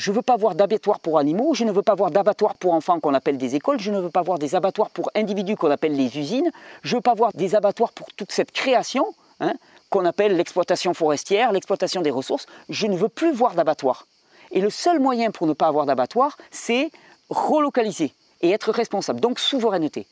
Je ne veux pas voir d'abattoirs pour animaux, je ne veux pas voir d'abattoirs pour enfants qu'on appelle des écoles, je ne veux pas voir des abattoirs pour individus qu'on appelle les usines, je ne veux pas voir des abattoirs pour toute cette création hein, qu'on appelle l'exploitation forestière, l'exploitation des ressources. Je ne veux plus voir d'abattoir. Et le seul moyen pour ne pas avoir d'abattoir, c'est relocaliser et être responsable, donc souveraineté.